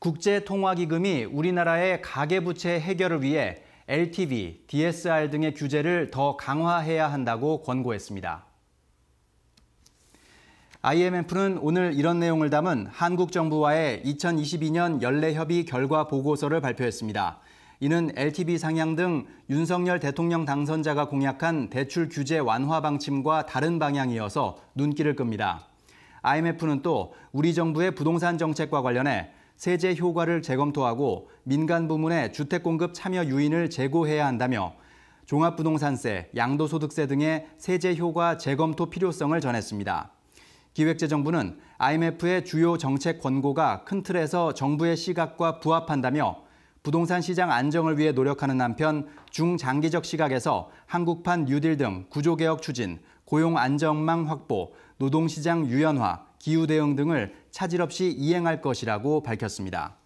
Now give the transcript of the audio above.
국제통화기금이 우리나라의 가계부채 해결을 위해 LTV, DSR 등의 규제를 더 강화해야 한다고 권고했습니다. IMF는 오늘 이런 내용을 담은 한국 정부와의 2022년 연례협의 결과 보고서를 발표했습니다. 이는 LTV 상향 등 윤석열 대통령 당선자가 공약한 대출 규제 완화 방침과 다른 방향이어서 눈길을 끕니다. IMF는 또 우리 정부의 부동산 정책과 관련해 세제 효과를 재검토하고 민간 부문의 주택 공급 참여 유인을 제고해야 한다며 종합부동산세, 양도소득세 등의 세제 효과 재검토 필요성을 전했습니다. 기획재정부는 IMF의 주요 정책 권고가 큰 틀에서 정부의 시각과 부합한다며 부동산 시장 안정을 위해 노력하는 한편 중장기적 시각에서 한국판 뉴딜 등 구조개혁 추진, 고용 안정망 확보, 노동시장 유연화, 기후 대응 등을 차질 없이 이행할 것이라고 밝혔습니다.